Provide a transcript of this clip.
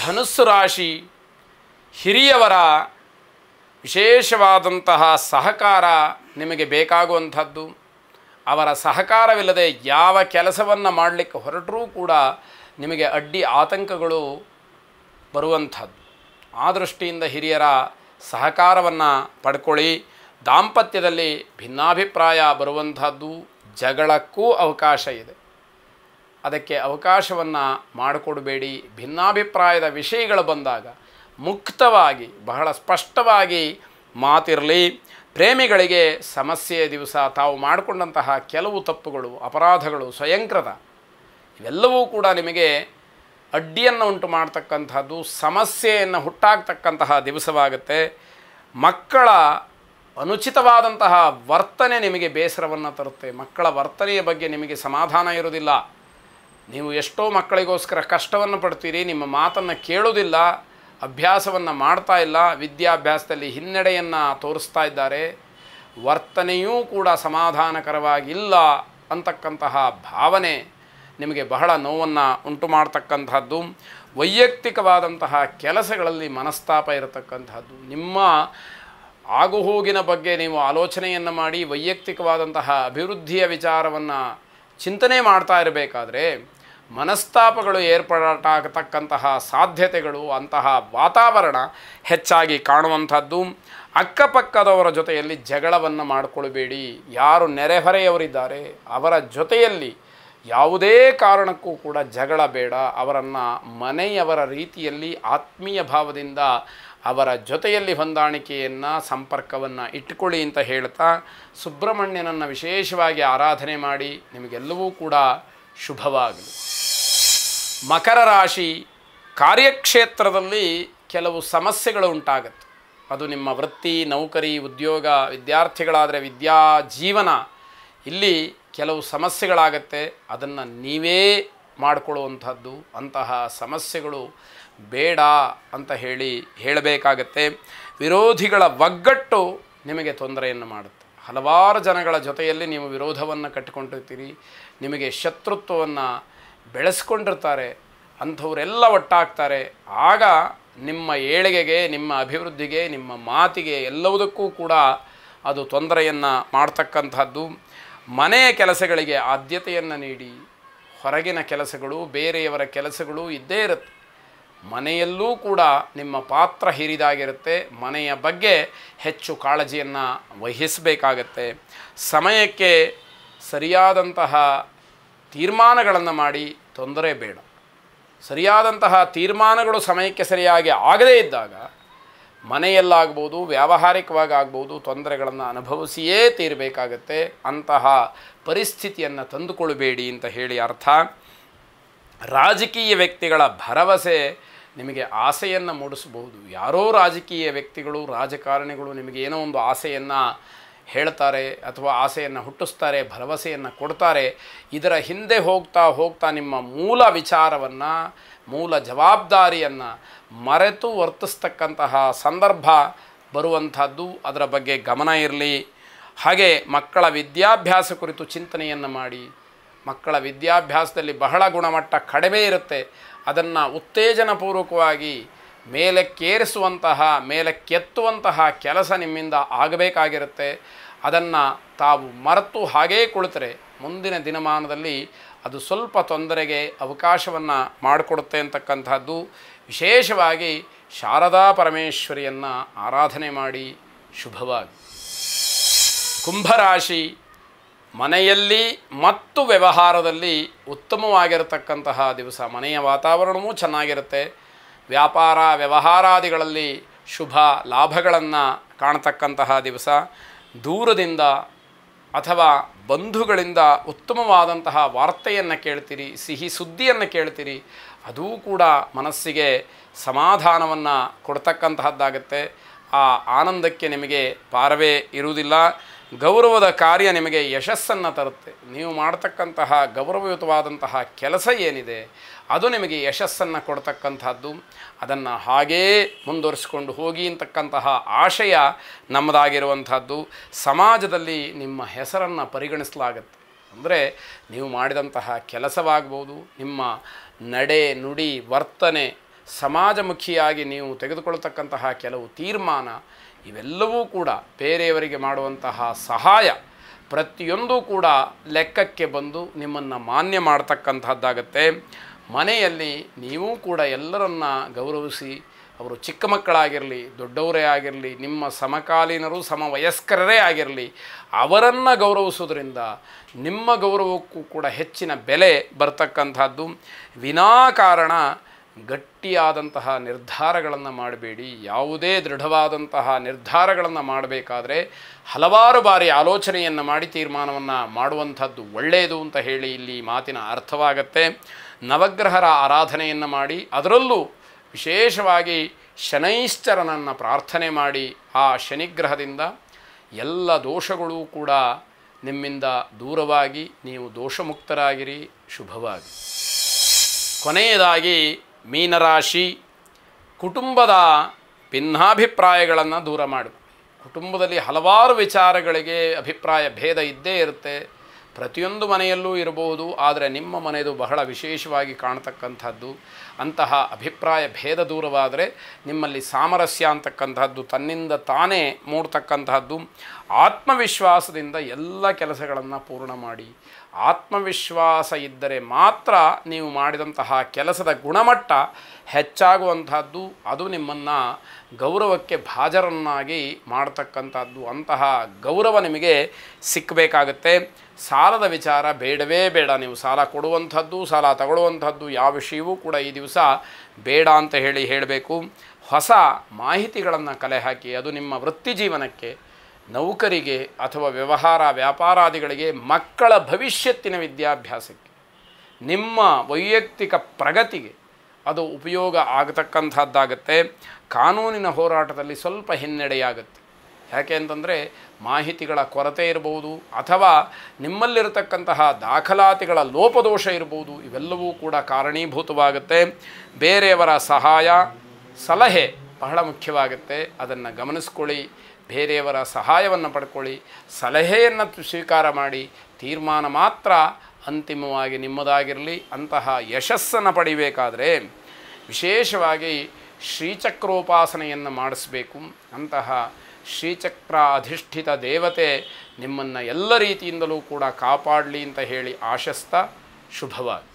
ಧನುಸ್ಸು ರಾಶಿ ಹಿರಿಯವರ ವಿಶೇಷವಾದಂತಹ ಸಹಕಾರ ನಿಮಗೆ ಬೇಕಾಗುವಂಥದ್ದು ಅವರ ಸಹಕಾರವಿಲ್ಲದೆ ಯಾವ ಕೆಲಸವನ್ನು ಮಾಡಲಿಕ್ಕೆ ಹೊರಟರೂ ಕೂಡ ನಿಮಗೆ ಅಡ್ಡಿ ಆತಂಕಗಳು ಬರುವಂಥದ್ದು ಆ ದೃಷ್ಟಿಯಿಂದ ಹಿರಿಯರ ಸಹಕಾರವನ್ನು ಪಡ್ಕೊಳ್ಳಿ ದಾಂಪತ್ಯದಲ್ಲಿ ಭಿನ್ನಾಭಿಪ್ರಾಯ ಬರುವಂಥದ್ದು ಜಗಳಕ್ಕೂ ಅವಕಾಶ ಇದೆ ಅದಕ್ಕೆ ಅವಕಾಶವನ್ನು ಮಾಡಿಕೊಡಬೇಡಿ ಭಿನ್ನಾಭಿಪ್ರಾಯದ ವಿಷಯಗಳು ಬಂದಾಗ ಮುಕ್ತವಾಗಿ ಬಹಳ ಸ್ಪಷ್ಟವಾಗಿ ಮಾತಿರಲಿ ಪ್ರೇಮಿಗಳಿಗೆ ಸಮಸ್ಯೆಯ ದಿವಸ ತಾವು ಮಾಡಿಕೊಂಡಂತಹ ಕೆಲವು ತಪ್ಪುಗಳು ಅಪರಾಧಗಳು ಸ್ವಯಂಕೃತ ಇವೆಲ್ಲವೂ ಕೂಡ ನಿಮಗೆ ಅಡ್ಡಿಯನ್ನು ಉಂಟು ಮಾಡ್ತಕ್ಕಂಥದ್ದು ಸಮಸ್ಯೆಯನ್ನು ಹುಟ್ಟಾಗ್ತಕ್ಕಂತಹ ದಿವಸವಾಗುತ್ತೆ ಮಕ್ಕಳ ಅನುಚಿತವಾದಂತಹ ವರ್ತನೆ ನಿಮಗೆ ಬೇಸರವನ್ನು ತರುತ್ತೆ ಮಕ್ಕಳ ವರ್ತನೆಯ ಬಗ್ಗೆ ನಿಮಗೆ ಸಮಾಧಾನ ಇರೋದಿಲ್ಲ ನೀವು ಎಷ್ಟೋ ಮಕ್ಕಳಿಗೋಸ್ಕರ ಕಷ್ಟವನ್ನು ಪಡ್ತೀರಿ ನಿಮ್ಮ ಮಾತನ್ನು ಕೇಳೋದಿಲ್ಲ ಅಭ್ಯಾಸವನ್ನು ಮಾಡ್ತಾ ಇಲ್ಲ ವಿದ್ಯಾಭ್ಯಾಸದಲ್ಲಿ ಹಿನ್ನಡೆಯನ್ನು ತೋರಿಸ್ತಾ ಇದ್ದಾರೆ ವರ್ತನೆಯೂ ಕೂಡ ಸಮಾಧಾನಕರವಾಗಿಲ್ಲ ಅಂತಕ್ಕಂತಹ ಭಾವನೆ ನಿಮಗೆ ಬಹಳ ನೋವನ್ನು ಉಂಟು ಮಾಡ್ತಕ್ಕಂಥದ್ದು ವೈಯಕ್ತಿಕವಾದಂತಹ ಕೆಲಸಗಳಲ್ಲಿ ಮನಸ್ತಾಪ ಇರತಕ್ಕಂಥದ್ದು ನಿಮ್ಮ ಆಗುಹೋಗಿನ ಬಗ್ಗೆ ನೀವು ಆಲೋಚನೆಯನ್ನು ಮಾಡಿ ವೈಯಕ್ತಿಕವಾದಂತಹ ಅಭಿವೃದ್ಧಿಯ ವಿಚಾರವನ್ನು ಚಿಂತನೆ ಮಾಡ್ತಾ ಇರಬೇಕಾದ್ರೆ ಮನಸ್ತಾಪಗಳು ಏರ್ಪಡಾಟತಕ್ಕಂತಹ ಸಾಧ್ಯತೆಗಳು ಅಂತಹ ವಾತಾವರಣ ಹೆಚ್ಚಾಗಿ ಕಾಣುವಂಥದ್ದು ಅಕ್ಕಪಕ್ಕದವರ ಜೊತೆಯಲ್ಲಿ ಜಗಳವನ್ನು ಮಾಡಿಕೊಳ್ಬೇಡಿ ಯಾರು ನೆರೆಹೊರೆಯವರಿದ್ದಾರೆ ಅವರ ಜೊತೆಯಲ್ಲಿ ಯಾವುದೇ ಕಾರಣಕ್ಕೂ ಕೂಡ ಜಗಳ ಬೇಡ ಅವರನ್ನು ಮನೆಯವರ ರೀತಿಯಲ್ಲಿ ಆತ್ಮೀಯ ಭಾವದಿಂದ ಅವರ ಜೊತೆಯಲ್ಲಿ ಹೊಂದಾಣಿಕೆಯನ್ನು ಸಂಪರ್ಕವನ್ನು ಇಟ್ಟುಕೊಳ್ಳಿ ಅಂತ ಹೇಳ್ತಾ ಸುಬ್ರಹ್ಮಣ್ಯನನ್ನು ವಿಶೇಷವಾಗಿ ಆರಾಧನೆ ಮಾಡಿ ನಿಮಗೆಲ್ಲವೂ ಕೂಡ ಶುಭವಾಗಲಿ ಮಕರ ರಾಶಿ ಕಾರ್ಯಕ್ಷೇತ್ರದಲ್ಲಿ ಕೆಲವು ಸಮಸ್ಯೆಗಳು ಉಂಟಾಗುತ್ತೆ ಅದು ನಿಮ್ಮ ವೃತ್ತಿ ನೌಕರಿ ಉದ್ಯೋಗ ವಿದ್ಯಾರ್ಥಿಗಳಾದರೆ ವಿದ್ಯಾ ಜೀವನ ಇಲ್ಲಿ ಕೆಲವು ಸಮಸ್ಯೆಗಳಾಗತ್ತೆ ಅದನ್ನು ನೀವೇ ಮಾಡಿಕೊಳ್ಳುವಂಥದ್ದು ಅಂತಹ ಸಮಸ್ಯೆಗಳು ಬೇಡ ಅಂತ ಹೇಳಿ ಹೇಳಬೇಕಾಗತ್ತೆ ವಿರೋಧಿಗಳ ಒಗ್ಗಟ್ಟು ನಿಮಗೆ ತೊಂದರೆಯನ್ನು ಮಾಡುತ್ತೆ ಹಲವಾರು ಜನಗಳ ಜೊತೆಯಲ್ಲಿ ನೀವು ವಿರೋಧವನ್ನು ಕಟ್ಟಿಕೊಂಡಿರ್ತೀರಿ ನಿಮಗೆ ಶತ್ರುತ್ವವನ್ನು ಬೆಳೆಸ್ಕೊಂಡಿರ್ತಾರೆ ಅಂಥವರೆಲ್ಲ ಒಟ್ಟಾಗ್ತಾರೆ ಆಗ ನಿಮ್ಮ ಏಳಿಗೆಗೆ ನಿಮ್ಮ ಅಭಿವೃದ್ಧಿಗೆ ನಿಮ್ಮ ಮಾತಿಗೆ ಎಲ್ಲವುದಕ್ಕೂ ಕೂಡ ಅದು ತೊಂದರೆಯನ್ನು ಮಾಡ್ತಕ್ಕಂಥದ್ದು ಮನೆಯ ಕೆಲಸಗಳಿಗೆ ಆದ್ಯತೆಯನ್ನು ನೀಡಿ ಹೊರಗಿನ ಕೆಲಸಗಳು ಬೇರೆಯವರ ಕೆಲಸಗಳು ಇದ್ದೇ ಇರುತ್ತೆ ಮನೆಯಲ್ಲೂ ಕೂಡ ನಿಮ್ಮ ಪಾತ್ರ ಹಿರಿದಾಗಿರುತ್ತೆ ಮನೆಯ ಬಗ್ಗೆ ಹೆಚ್ಚು ಕಾಳಜಿಯನ್ನು ವಹಿಸಬೇಕಾಗತ್ತೆ ಸಮಯಕ್ಕೆ ಸರಿಯಾದಂತಹ ತೀರ್ಮಾನಗಳನ್ನು ಮಾಡಿ ತೊಂದರೆ ಬೇಡ ಸರಿಯಾದಂತಹ ತೀರ್ಮಾನಗಳು ಸಮಯಕ್ಕೆ ಸರಿಯಾಗಿ ಆಗದೇ ಇದ್ದಾಗ ಮನೆಯಲ್ಲಾಗ್ಬೋದು ವ್ಯಾವಹಾರಿಕವಾಗಿ ಆಗ್ಬೋದು ತೊಂದರೆಗಳನ್ನು ಅನುಭವಿಸಿಯೇ ತೀರಬೇಕಾಗತ್ತೆ ಅಂತಹ ಪರಿಸ್ಥಿತಿಯನ್ನು ತಂದುಕೊಳ್ಳಬೇಡಿ ಅಂತ ಹೇಳಿ ಅರ್ಥ ರಾಜಕೀಯ ವ್ಯಕ್ತಿಗಳ ಭರವಸೆ ನಿಮಗೆ ಆಸೆಯನ್ನು ಮೂಡಿಸಬಹುದು ಯಾರೋ ರಾಜಕೀಯ ವ್ಯಕ್ತಿಗಳು ರಾಜಕಾರಣಿಗಳು ನಿಮಗೆ ಏನೋ ಒಂದು ಆಸೆಯನ್ನು ಹೇಳ್ತಾರೆ ಅಥವಾ ಆಸೆಯನ್ನು ಹುಟ್ಟಿಸ್ತಾರೆ ಭರವಸೆಯನ್ನು ಕೊಡ್ತಾರೆ ಇದರ ಹಿಂದೆ ಹೋಗ್ತಾ ಹೋಗ್ತಾ ನಿಮ್ಮ ಮೂಲ ವಿಚಾರವನ್ನು ಮೂಲ ಜವಾಬ್ದಾರಿಯನ್ನು ಮರೆತು ವರ್ತಿಸ್ತಕ್ಕಂತಹ ಸಂದರ್ಭ ಬರುವಂಥದ್ದು ಅದರ ಬಗ್ಗೆ ಗಮನ ಇರಲಿ ಹಾಗೆ ಮಕ್ಕಳ ವಿದ್ಯಾಭ್ಯಾಸ ಕುರಿತು ಚಿಂತನೆಯನ್ನು ಮಾಡಿ ಮಕ್ಕಳ ವಿದ್ಯಾಭ್ಯಾಸದಲ್ಲಿ ಬಹಳ ಗುಣಮಟ್ಟ ಕಡಿಮೆ ಇರುತ್ತೆ ಅದನ್ನು ಉತ್ತೇಜನಪೂರ್ವಕವಾಗಿ ಮೇಲಕ್ಕೇರಿಸುವಂತಹ ಮೇಲಕ್ಕೆತ್ತುವಂತಹ ಕೆಲಸ ನಿಮ್ಮಿಂದ ಆಗಬೇಕಾಗಿರುತ್ತೆ ಅದನ್ನು ತಾವು ಮರೆತು ಹಾಗೇ ಕುಳಿತರೆ ಮುಂದಿನ ದಿನಮಾನದಲ್ಲಿ ಅದು ಸ್ವಲ್ಪ ತೊಂದರೆಗೆ ಅವಕಾಶವನ್ನು ಮಾಡಿಕೊಡುತ್ತೆ ಅಂತಕ್ಕಂಥದ್ದು ವಿಶೇಷವಾಗಿ ಶಾರದಾ ಪರಮೇಶ್ವರಿಯನ್ನು ಆರಾಧನೆ ಮಾಡಿ ಶುಭವಾಗಿ ಕುಂಭರಾಶಿ ಮನೆಯಲ್ಲಿ ಮತ್ತು ವ್ಯವಹಾರದಲ್ಲಿ ಉತ್ತಮವಾಗಿರತಕ್ಕಂತಹ ದಿವಸ ಮನೆಯ ವಾತಾವರಣವೂ ಚೆನ್ನಾಗಿರುತ್ತೆ ವ್ಯಾಪಾರ ವ್ಯವಹಾರಾದಿಗಳಲ್ಲಿ ಶುಭ ಲಾಭಗಳನ್ನು ಕಾಣತಕ್ಕಂತಹ ದಿವಸ ದೂರದಿಂದ ಅಥವಾ ಬಂಧುಗಳಿಂದ ಉತ್ತಮವಾದಂತಹ ವಾರ್ತೆಯನ್ನು ಕೇಳ್ತೀರಿ ಸಿಹಿ ಸುದ್ದಿಯನ್ನು ಕೇಳ್ತೀರಿ ಅದೂ ಕೂಡ ಮನಸ್ಸಿಗೆ ಸಮಾಧಾನವನ್ನು ಕೊಡ್ತಕ್ಕಂತಹದ್ದಾಗತ್ತೆ ಆ ಆನಂದಕ್ಕೆ ನಿಮಗೆ ಪಾರವೇ ಇರುವುದಿಲ್ಲ ಗೌರವದ ಕಾರ್ಯ ನಿಮಗೆ ಯಶಸ್ಸನ್ನು ತರುತ್ತೆ ನೀವು ಮಾಡತಕ್ಕಂತಹ ಗೌರವಯುತವಾದಂತಹ ಕೆಲಸ ಏನಿದೆ ಅದು ನಿಮಗೆ ಯಶಸ್ಸನ್ನು ಕೊಡ್ತಕ್ಕಂಥದ್ದು ಅದನ್ನು ಹಾಗೇ ಮುಂದುವರಿಸಿಕೊಂಡು ಹೋಗಿ ಅಂತಕ್ಕಂತಹ ಆಶಯ ನಮ್ಮದಾಗಿರುವಂಥದ್ದು ಸಮಾಜದಲ್ಲಿ ನಿಮ್ಮ ಹೆಸರನ್ನು ಪರಿಗಣಿಸಲಾಗುತ್ತೆ ಅಂದರೆ ನೀವು ಮಾಡಿದಂತಹ ಕೆಲಸವಾಗ್ಬೋದು ನಿಮ್ಮ ನಡೆ ನುಡಿ ವರ್ತನೆ ಸಮಾಜಮುಖಿಯಾಗಿ ನೀವು ತೆಗೆದುಕೊಳ್ತಕ್ಕಂತಹ ಕೆಲವು ತೀರ್ಮಾನ ಇವೆಲ್ಲವೂ ಕೂಡ ಬೇರೆಯವರಿಗೆ ಮಾಡುವಂತಹ ಸಹಾಯ ಪ್ರತಿಯೊಂದು ಕೂಡ ಲೆಕ್ಕಕ್ಕೆ ಬಂದು ನಿಮ್ಮನ್ನು ಮಾನ್ಯ ಮಾಡ್ತಕ್ಕಂತಹದ್ದಾಗತ್ತೆ ಮನೆಯಲ್ಲಿ ನೀವು ಕೂಡ ಎಲ್ಲರನ್ನ ಗೌರವಿಸಿ ಅವರು ಚಿಕ್ಕ ಮಕ್ಕಳಾಗಿರಲಿ ದೊಡ್ಡವರೇ ಆಗಿರಲಿ ನಿಮ್ಮ ಸಮಕಾಲೀನರು ಸಮವಯಸ್ಕರರೇ ಆಗಿರಲಿ ಅವರನ್ನು ಗೌರವಿಸೋದ್ರಿಂದ ನಿಮ್ಮ ಗೌರವಕ್ಕೂ ಕೂಡ ಹೆಚ್ಚಿನ ಬೆಲೆ ಬರ್ತಕ್ಕಂಥದ್ದು ವಿನಾಕಾರಣ ಗಟ್ಟಿಯಾದಂತಹ ನಿರ್ಧಾರಗಳನ್ನು ಮಾಡಬೇಡಿ ಯಾವುದೇ ದೃಢವಾದಂತಹ ನಿರ್ಧಾರಗಳನ್ನು ಮಾಡಬೇಕಾದ್ರೆ ಹಲವಾರು ಬಾರಿ ಆಲೋಚನೆಯನ್ನು ಮಾಡಿ ತೀರ್ಮಾನವನ್ನು ಮಾಡುವಂಥದ್ದು ಒಳ್ಳೆಯದು ಅಂತ ಹೇಳಿ ಇಲ್ಲಿ ಮಾತಿನ ಅರ್ಥವಾಗತ್ತೆ ನವಗ್ರಹರ ಆರಾಧನೆಯನ್ನು ಮಾಡಿ ಅದರಲ್ಲೂ ವಿಶೇಷವಾಗಿ ಶನೈಶ್ಚರನನ್ನು ಪ್ರಾರ್ಥನೆ ಮಾಡಿ ಆ ಶನಿಗ್ರಹದಿಂದ ಎಲ್ಲ ದೋಷಗಳೂ ಕೂಡ ನಿಮ್ಮಿಂದ ದೂರವಾಗಿ ನೀವು ದೋಷಮುಕ್ತರಾಗಿರಿ ಶುಭವಾಗಿ ಕೊನೆಯದಾಗಿ ಮೀನರಾಶಿ ಕುಟುಂಬದ ಭಿನ್ನಾಭಿಪ್ರಾಯಗಳನ್ನು ದೂರ ಮಾಡು ಕುಟುಂಬದಲ್ಲಿ ಹಲವಾರು ವಿಚಾರಗಳಿಗೆ ಅಭಿಪ್ರಾಯ ಭೇದ ಇದ್ದೇ ಇರುತ್ತೆ ಪ್ರತಿಯೊಂದು ಮನೆಯಲ್ಲೂ ಇರಬಹುದು ಆದರೆ ನಿಮ್ಮ ಮನೆಯದು ಬಹಳ ವಿಶೇಷವಾಗಿ ಕಾಣತಕ್ಕಂಥದ್ದು ಅಂತಹ ಅಭಿಪ್ರಾಯ ಭೇದ ದೂರವಾದರೆ ನಿಮ್ಮಲ್ಲಿ ಸಾಮರಸ್ಯ ಅಂತಕ್ಕಂಥದ್ದು ತನ್ನಿಂದ ತಾನೇ ಮೂಡ್ತಕ್ಕಂತಹದ್ದು ಆತ್ಮವಿಶ್ವಾಸದಿಂದ ಎಲ್ಲ ಕೆಲಸಗಳನ್ನು ಪೂರ್ಣ ಮಾಡಿ ಆತ್ಮವಿಶ್ವಾಸ ಇದ್ದರೆ ಮಾತ್ರ ನೀವು ಮಾಡಿದಂತಹ ಕೆಲಸದ ಗುಣಮಟ್ಟ ಹೆಚ್ಚಾಗುವಂಥದ್ದು ಅದು ನಿಮ್ಮನ್ನು ಗೌರವಕ್ಕೆ ಭಾಜರನ್ನಾಗಿ ಮಾಡತಕ್ಕಂಥದ್ದು ಅಂತಹ ಗೌರವ ನಿಮಗೆ ಸಿಕ್ಕಬೇಕಾಗತ್ತೆ ಸಾಲದ ವಿಚಾರ ಬೇಡವೇ ಬೇಡ ನೀವು ಸಾಲ ಕೊಡುವಂಥದ್ದು ಸಾಲ ತಗೊಳ್ಳುವಂಥದ್ದು ಯಾವ ವಿಷಯವೂ ಕೂಡ ಈ ದಿವಸ ಬೇಡ ಅಂತ ಹೇಳಿ ಹೇಳಬೇಕು ಹೊಸ ಮಾಹಿತಿಗಳನ್ನು ಕಲೆ ಹಾಕಿ ಅದು ನಿಮ್ಮ ವೃತ್ತಿ ಜೀವನಕ್ಕೆ ನೌಕರಿಗೆ ಅಥವಾ ವ್ಯವಹಾರ ವ್ಯಾಪಾರಾದಿಗಳಿಗೆ ಮಕ್ಕಳ ಭವಿಷ್ಯತ್ತಿನ ವಿದ್ಯಾಭ್ಯಾಸಕ್ಕೆ ನಿಮ್ಮ ವೈಯಕ್ತಿಕ ಪ್ರಗತಿಗೆ ಅದು ಉಪಯೋಗ ಆಗತಕ್ಕಂಥದ್ದಾಗತ್ತೆ ಕಾನೂನಿನ ಹೋರಾಟದಲ್ಲಿ ಸ್ವಲ್ಪ ಹಿನ್ನಡೆಯಾಗುತ್ತೆ ಯಾಕೆ ಅಂತಂದರೆ ಮಾಹಿತಿಗಳ ಕೊರತೆ ಇರಬಹುದು ಅಥವಾ ನಿಮ್ಮಲ್ಲಿರತಕ್ಕಂತಹ ದಾಖಲಾತಿಗಳ ಲೋಪದೋಷ ಇರಬಹುದು ಇವೆಲ್ಲವೂ ಕೂಡ ಕಾರಣೀಭೂತವಾಗುತ್ತೆ ಬೇರೆಯವರ ಸಹಾಯ ಸಲಹೆ ಬಹಳ ಮುಖ್ಯವಾಗುತ್ತೆ ಅದನ್ನು ಗಮನಿಸ್ಕೊಳ್ಳಿ ಬೇರೆಯವರ ಸಹಾಯವನ್ನು ಪಡ್ಕೊಳ್ಳಿ ಸಲಹೆಯನ್ನು ಸ್ವೀಕಾರ ಮಾಡಿ ತೀರ್ಮಾನ ಮಾತ್ರ ಅಂತಿಮವಾಗಿ ನಿಮ್ಮದಾಗಿರಲಿ ಅಂತಹ ಯಶಸ್ಸನ್ನು ಪಡಿಬೇಕಾದರೆ ವಿಶೇಷವಾಗಿ ಶ್ರೀಚಕ್ರೋಪಾಸನೆಯನ್ನು ಮಾಡಿಸ್ಬೇಕು ಅಂತಹ ಶ್ರೀಚಕ್ರ ಅಧಿಷ್ಠಿತ ದೇವತೆ ನಿಮ್ಮನ್ನು ಎಲ್ಲ ರೀತಿಯಿಂದಲೂ ಕೂಡ ಕಾಪಾಡಲಿ ಅಂತ ಹೇಳಿ ಆಶಸ್ತ ಶುಭವಾಗಿ